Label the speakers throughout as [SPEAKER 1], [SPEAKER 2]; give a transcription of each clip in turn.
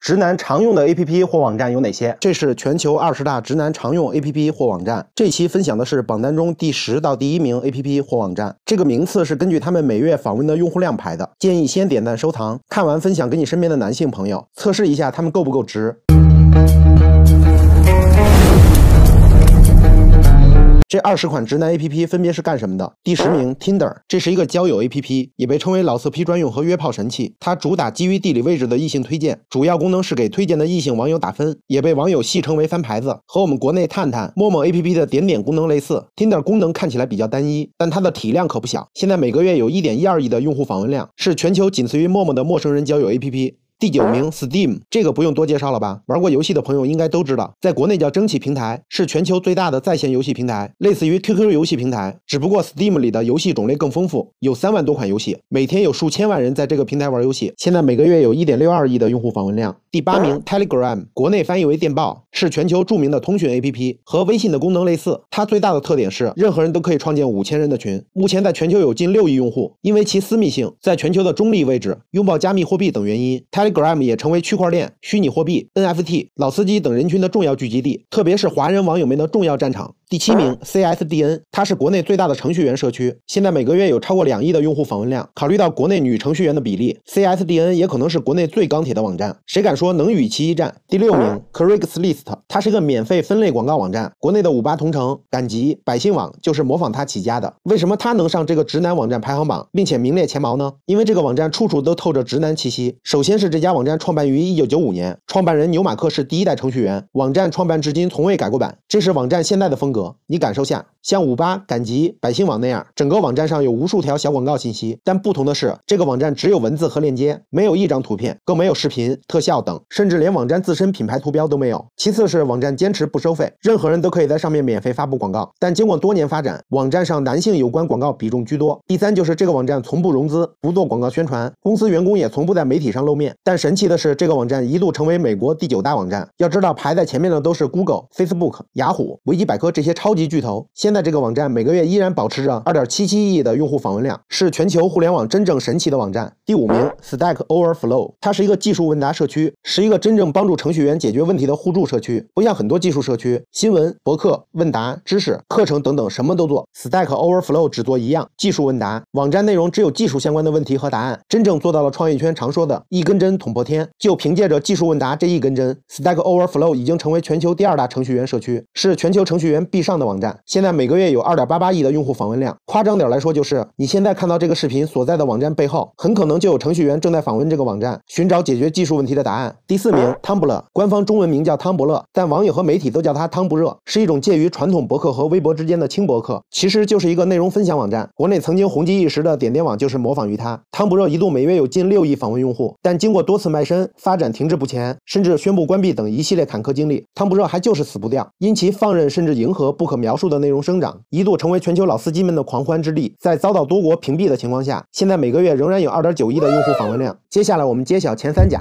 [SPEAKER 1] 直男常用的 APP 或网站有哪些？这是全球二十大直男常用 APP 或网站。这期分享的是榜单中第十到第一名 APP 或网站，这个名次是根据他们每月访问的用户量排的。建议先点赞收藏，看完分享给你身边的男性朋友，测试一下他们够不够直。这二十款直男 A P P 分别是干什么的？第十名 Tinder，这是一个交友 A P P，也被称为老色批专用和约炮神器。它主打基于地理位置的异性推荐，主要功能是给推荐的异性网友打分，也被网友戏称为翻牌子，和我们国内探探、陌陌 A P P 的点点功能类似。Tinder 功能看起来比较单一，但它的体量可不小，现在每个月有一点一二亿的用户访问量，是全球仅次于陌陌的陌生人交友 A P P。第九名，Steam，这个不用多介绍了吧？玩过游戏的朋友应该都知道，在国内叫蒸汽平台，是全球最大的在线游戏平台，类似于 QQ 游戏平台，只不过 Steam 里的游戏种类更丰富，有三万多款游戏，每天有数千万人在这个平台玩游戏，现在每个月有一点六二亿的用户访问量。第八名，Telegram，国内翻译为电报，是全球著名的通讯 APP，和微信的功能类似。它最大的特点是任何人都可以创建五千人的群，目前在全球有近六亿用户，因为其私密性，在全球的中立位置，拥抱加密货币等原因，Telegram。Gram 也成为区块链、虚拟货币、NFT 老司机等人群的重要聚集地，特别是华人网友们的重要战场。第七名，CSDN，它是国内最大的程序员社区，现在每个月有超过两亿的用户访问量。考虑到国内女程序员的比例，CSDN 也可能是国内最钢铁的网站。谁敢说能与其一战？第六名，Craigslist，它是个免费分类广告网站，国内的五八同城、赶集、百姓网就是模仿它起家的。为什么它能上这个直男网站排行榜，并且名列前茅呢？因为这个网站处处都透着直男气息。首先是这家网站创办于一九九五年，创办人牛马克是第一代程序员，网站创办至今从未改过版，这是网站现在的风格。你感受下，像五八赶集百姓网那样，整个网站上有无数条小广告信息，但不同的是，这个网站只有文字和链接，没有一张图片，更没有视频、特效等，甚至连网站自身品牌图标都没有。其次是网站坚持不收费，任何人都可以在上面免费发布广告。但经过多年发展，网站上男性有关广告比重居多。第三就是这个网站从不融资，不做广告宣传，公司员工也从不在媒体上露面。但神奇的是，这个网站一度成为美国第九大网站。要知道，排在前面的都是 Google、Facebook、雅虎、维基百科这些。超级巨头，现在这个网站每个月依然保持着二点七七亿的用户访问量，是全球互联网真正神奇的网站。第五名，Stack Overflow，它是一个技术问答社区，是一个真正帮助程序员解决问题的互助社区，不像很多技术社区，新闻、博客、问答、知识、课程等等什么都做，Stack Overflow 只做一样技术问答。网站内容只有技术相关的问题和答案，真正做到了创业圈常说的一根针捅破天。就凭借着技术问答这一根针，Stack Overflow 已经成为全球第二大程序员社区，是全球程序员必。上的网站现在每个月有二点八八亿的用户访问量。夸张点来说，就是你现在看到这个视频所在的网站背后，很可能就有程序员正在访问这个网站，寻找解决技术问题的答案。第四名汤不乐，官方中文名叫汤不乐，但网友和媒体都叫他汤不热，是一种介于传统博客和微博之间的轻博客，其实就是一个内容分享网站。国内曾经红极一时的点点网就是模仿于他。汤不热一度每月有近六亿访问用户，但经过多次卖身、发展停滞不前，甚至宣布关闭等一系列坎坷经历，汤不热还就是死不掉，因其放任甚至迎合。不可描述的内容生长，一度成为全球老司机们的狂欢之地。在遭到多国屏蔽的情况下，现在每个月仍然有二点九亿的用户访问量。接下来，我们揭晓前三甲。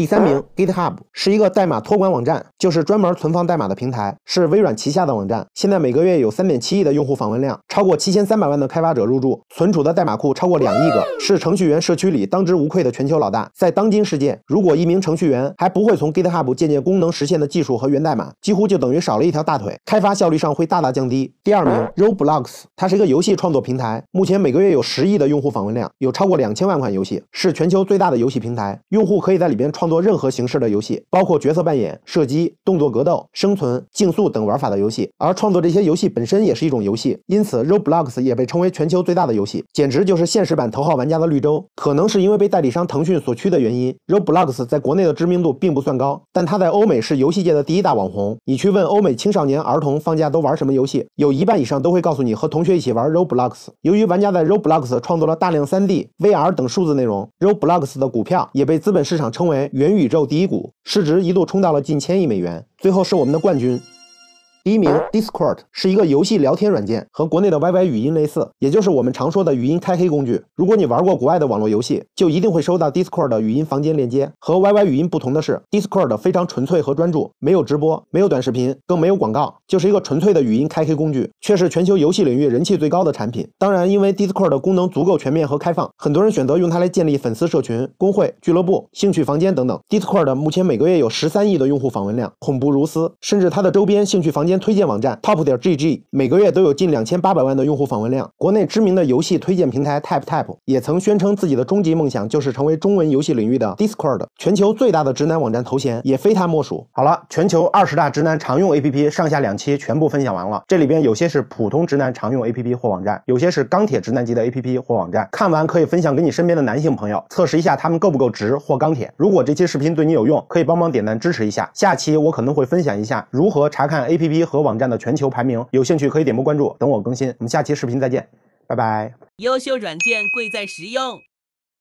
[SPEAKER 1] 第三名，GitHub 是一个代码托管网站，就是专门存放代码的平台，是微软旗下的网站。现在每个月有三点七亿的用户访问量，超过七千三百万的开发者入驻，存储的代码库超过两亿个，是程序员社区里当之无愧的全球老大。在当今世界，如果一名程序员还不会从 GitHub 建借功能实现的技术和源代码，几乎就等于少了一条大腿，开发效率上会大大降低。第二名，Roblox，它是一个游戏创作平台，目前每个月有十亿的用户访问量，有超过两千万款游戏，是全球最大的游戏平台，用户可以在里边创。做任何形式的游戏，包括角色扮演、射击、动作格斗、生存、竞速等玩法的游戏。而创作这些游戏本身也是一种游戏，因此 Roblox 也被称为全球最大的游戏，简直就是现实版头号玩家的绿洲。可能是因为被代理商腾讯所驱的原因，Roblox 在国内的知名度并不算高，但它在欧美是游戏界的第一大网红。你去问欧美青少年儿童放假都玩什么游戏，有一半以上都会告诉你和同学一起玩 Roblox。由于玩家在 Roblox 创作了大量 3D、VR 等数字内容，Roblox 的股票也被资本市场称为。元宇宙第一股，市值一度冲到了近千亿美元，最后是我们的冠军。第一名 Discord 是一个游戏聊天软件，和国内的 YY 语音类似，也就是我们常说的语音开黑工具。如果你玩过国外的网络游戏，就一定会收到 Discord 的语音房间链接。和 YY 语音不同的是，Discord 非常纯粹和专注，没有直播，没有短视频，更没有广告，就是一个纯粹的语音开黑工具，却是全球游戏领域人气最高的产品。当然，因为 Discord 的功能足够全面和开放，很多人选择用它来建立粉丝社群、工会、俱乐部、兴趣房间等等。Discord 目前每个月有十三亿的用户访问量，恐怖如斯，甚至它的周边兴趣房间。间推荐网站 top 点 gg 每个月都有近两千八百万的用户访问量。国内知名的游戏推荐平台 tap tap 也曾宣称自己的终极梦想就是成为中文游戏领域的 Discord。全球最大的直男网站头衔也非他莫属。好了，全球二十大直男常用 APP 上下两期全部分享完了。这里边有些是普通直男常用 APP 或网站，有些是钢铁直男级的 APP 或网站。看完可以分享给你身边的男性朋友，测试一下他们够不够直或钢铁。如果这期视频对你有用，可以帮忙点赞支持一下。下期我可能会分享一下如何查看 APP。和网站的全球排名，有兴趣可以点波关注，等我更新。我们下期视频再见，拜拜！优秀软件贵在实用。